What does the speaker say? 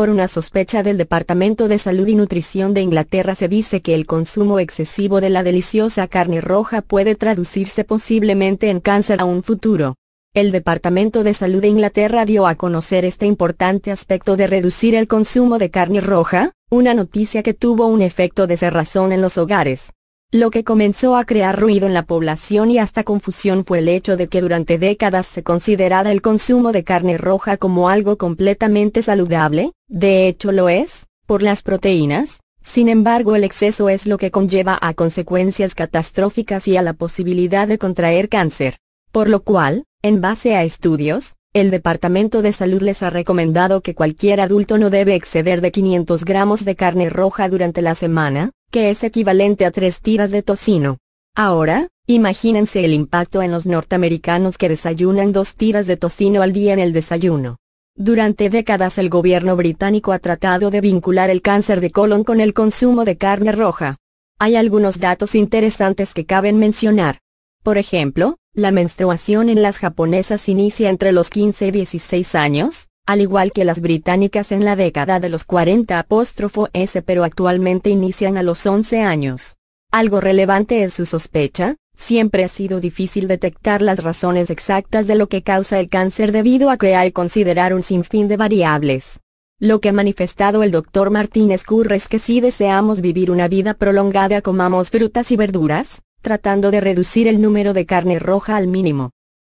Por una sospecha del Departamento de Salud y Nutrición de Inglaterra se dice que el consumo excesivo de la deliciosa carne roja puede traducirse posiblemente en cáncer a un futuro. El Departamento de Salud de Inglaterra dio a conocer este importante aspecto de reducir el consumo de carne roja, una noticia que tuvo un efecto de cerrazón en los hogares. Lo que comenzó a crear ruido en la población y hasta confusión fue el hecho de que durante décadas se consideraba el consumo de carne roja como algo completamente saludable, de hecho lo es, por las proteínas, sin embargo el exceso es lo que conlleva a consecuencias catastróficas y a la posibilidad de contraer cáncer. Por lo cual, en base a estudios, el Departamento de Salud les ha recomendado que cualquier adulto no debe exceder de 500 gramos de carne roja durante la semana, que es equivalente a tres tiras de tocino. Ahora, imagínense el impacto en los norteamericanos que desayunan dos tiras de tocino al día en el desayuno. Durante décadas el gobierno británico ha tratado de vincular el cáncer de colon con el consumo de carne roja. Hay algunos datos interesantes que caben mencionar. Por ejemplo, la menstruación en las japonesas inicia entre los 15 y 16 años, al igual que las británicas en la década de los 40 apóstrofo S pero actualmente inician a los 11 años. Algo relevante es su sospecha, siempre ha sido difícil detectar las razones exactas de lo que causa el cáncer debido a que hay considerar un sinfín de variables. Lo que ha manifestado el doctor Martínez Curre es que si deseamos vivir una vida prolongada comamos frutas y verduras, tratando de reducir el número de carne roja al mínimo.